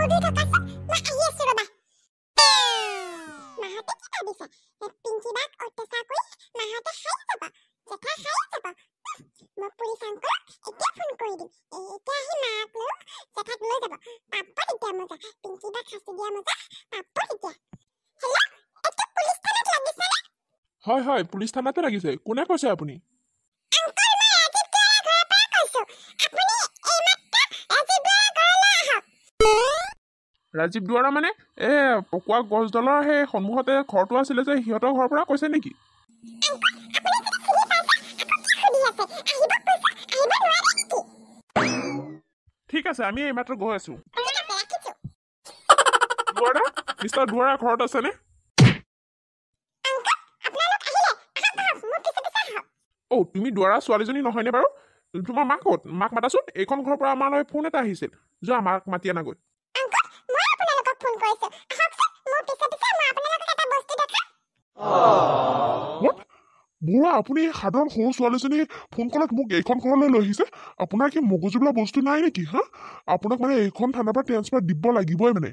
poder alcançar. Mas aí esse roda. Mas até que tá bisa. É pinky back ou te saco aí? Mas até raio tá bom. Já tá raio tá bom. Mas por isso ancora é que é fun coidin. E que é rimato. Já tá bom tá bom. Mas pode ter moça. Pinky back has to be a moça. Mas pode ter. Hello? É que polis tá na tela disso, né? Hoi hoi, polis tá na tela disso. Kuneko se apuni. Rajiv দুৱাৰা মানে এই পকোৱা গছডালৰ সেই সন্মুখতে ঘৰটো আছিলে যে সিহঁতৰ ঘৰৰ পৰা কৈছে নেকি ঠিক আছে আমি এইমাত্ৰ গৈ আছো দুৱাৰা মিষ্টাৰ দুৱাৰা ঘৰত আছেনে অ' তুমি দুৱাৰা ছোৱালীজনী নহয়নে বাৰু তোমাৰ মাকত মাক মাতাচোন এইখন ঘৰৰ পৰা আমালৈ ফোন এটা আহিছিল যোৱা মাক মাতি আনাগৈ গৈছো আহকচোন মোৰ আপুনি সাধাৰণ সৰু ছোৱালীজনী ফোন কলত মোক এইখন খনলৈ লৈ আহিছে আপোনাৰ কি মগজু বস্তু নাই নেকি হা আপোনাক মানে এইখন থানাৰ পৰা ট্ৰেঞ্চফাৰ দিব লাগিবই মানে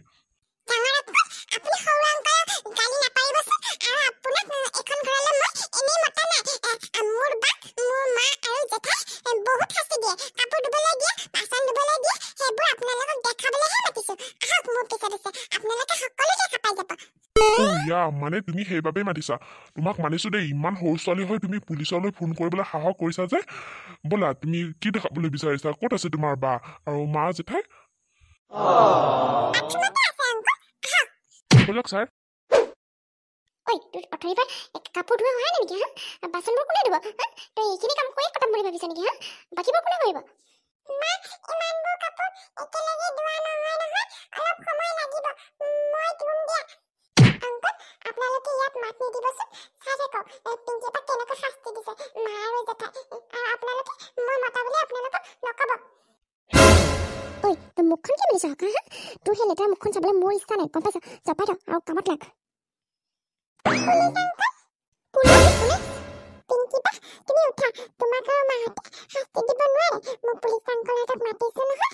দিয়া মানে তুমি সেইবাবেই মাতিছা তোমাক মানিছোঁ দেই ইমান সৰু ছোৱালী হৈ তুমি পুলিচলৈ ফোন কৰিবলৈ সাহস কৰিছা যে ব'লা তুমি কি দেখাবলৈ বিচাৰিছা ক'ত আছে তোমাৰ বা আৰু মা জেঠাই ব'লক ছাৰ কাপোৰ ধোৱা হোৱা নাই নেকি বাচন আছে মা আৰু জেঠাই আৰু আপোনালোকে মই মতা বুলি আপোনালোকক নক'ব ঐ তই মুখখন কি বুলি চাওঁ হা তোৰ সেই লেতেৰা মুখখন চাবলৈ মোৰ ইচ্ছা নাই গম পাইছা জপাই থওঁ আৰু কামত লাগ তুমি উঠা তোমাক আৰু মাহঁতে শাস্তি দিব নোৱাৰে মোক পুলিচ কাংকলৰ হাতত মাতিছো নহয়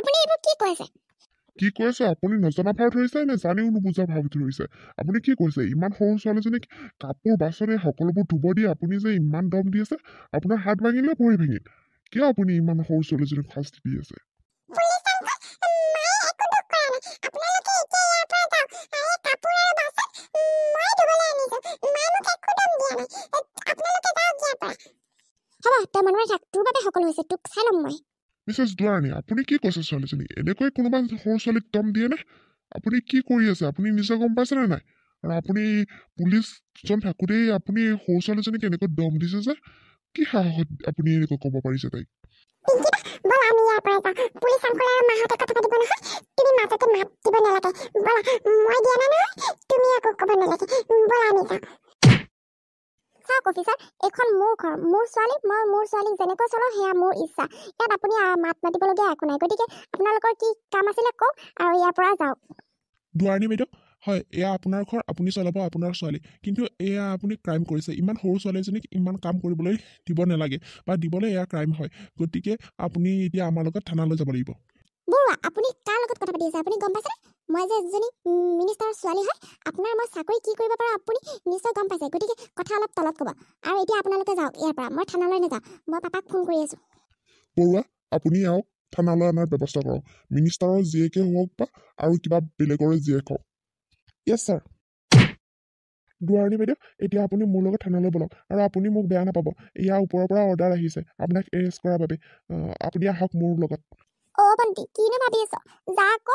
আপুনি এইবোৰ কি কৈ কি কৈ আপুনি নজনা ভাৱ ধৰিছে নে জানিও নুবুজা ভাৱ ধৰিছে আপুনি কি কৈছে ইমান সৰু ছোৱালীজনীক কাপোৰ বাচনে সকলোবোৰ ধুব দি আপুনি যে ইমান দম দি আছে আপোনাৰ হাত ভাঙিলে ভৰি ভাঙিল কিয় আপুনি ইমান সৰু ছোৱালীজনীক শাস্তি দি আছে মিছেছ দুৱাৰণী আপুনি কি কৈছে ছোৱালীজনী এনেকৈ কোনোবা সৰু ছোৱালীক দম দিয়েনে আপুনি কি কৰি আছে আপুনি নিজে গম পাইছেনে নাই আৰু আপুনি পুলিচজন থাকোঁতেই আপুনি সৰু ছোৱালীজনীক এনেকৈ দম দিছে যে কি সাহসত আপুনি এনেকৈ ক'ব পাৰিছে তাইক মই দিয়া নাই নহয় তুমি একো ক'ব নালাগে ব'লা আমি যাওঁ চলাওক অফিচাৰ এইখন মোৰ ঘৰ মোৰ ছোৱালী মই মোৰ ছোৱালীক যেনেকৈ চলাওঁ সেয়া মোৰ ইচ্ছা ইয়াত আপুনি মাত মাতিবলগীয়া একো নাই গতিকে আপোনালোকৰ কি কাম আছিলে কওক আৰু ইয়াৰ পৰা যাওক দুৱাৰণী বাইদেউ হয় এয়া আপোনাৰ ঘৰ আপুনি চলাব আপোনাৰ ছোৱালী কিন্তু এয়া আপুনি ক্ৰাইম কৰিছে ইমান সৰু ছোৱালীজনীক ইমান কাম কৰিবলৈ দিব নালাগে বা দিবলৈ এয়া ক্ৰাইম হয় গতিকে আপুনি এতিয়া আমাৰ লগত থানালৈ যাব লাগিব বৰুৱা আপুনি কাৰ লগত কথা পাতি আছে আপুনি গম পাইছেনে মই যে এজনী মিনিষ্টাৰৰ ছোৱালী হয় আপোনাৰ মই চাকৰি কি কৰিব পাৰোঁ আপুনি নিশ্চয় গম পাইছে গতিকে কথা অলপ তলত ক'ব আৰু এতিয়া আপোনালোকে যাওক ইয়াৰ পৰা মই থানালৈ নাযাওঁ মই পাপাক ফোন কৰি আছোঁ বৰুৱা আপুনি আহক থানালৈ অনাৰ ব্যৱস্থা কৰক মিনিষ্টাৰৰ জীয়েকে হওক বা আৰু কিবা বেলেগৰে জীয়েক হওক য়েছ ছাৰ দুৱাৰণী বাইদেউ এতিয়া আপুনি মোৰ লগত থানালৈ বলক আৰু আপুনি মোক বেয়া নাপাব ইয়াৰ ওপৰৰ পৰা অৰ্ডাৰ আহিছে আপোনাক এৰেষ্ট কৰাৰ বাবে আপুনি আহক মোৰ লগত অ ভণ্টি কিনো আছ যা আক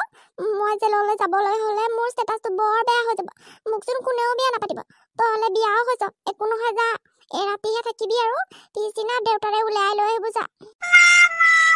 মই জেললৈ যাবলৈ হ'লে মোৰ ষ্টেটাছটো বৰ বেয়া হৈ যাব মোকচোন কোনেও বিয়া নাপাতিব তহলে বিয়াও হৈছ একো নহয় যা এৰাতিহে থাকিবি আৰু পিছদিনা দেউতাৰে ওলাই লৈ আহিব যা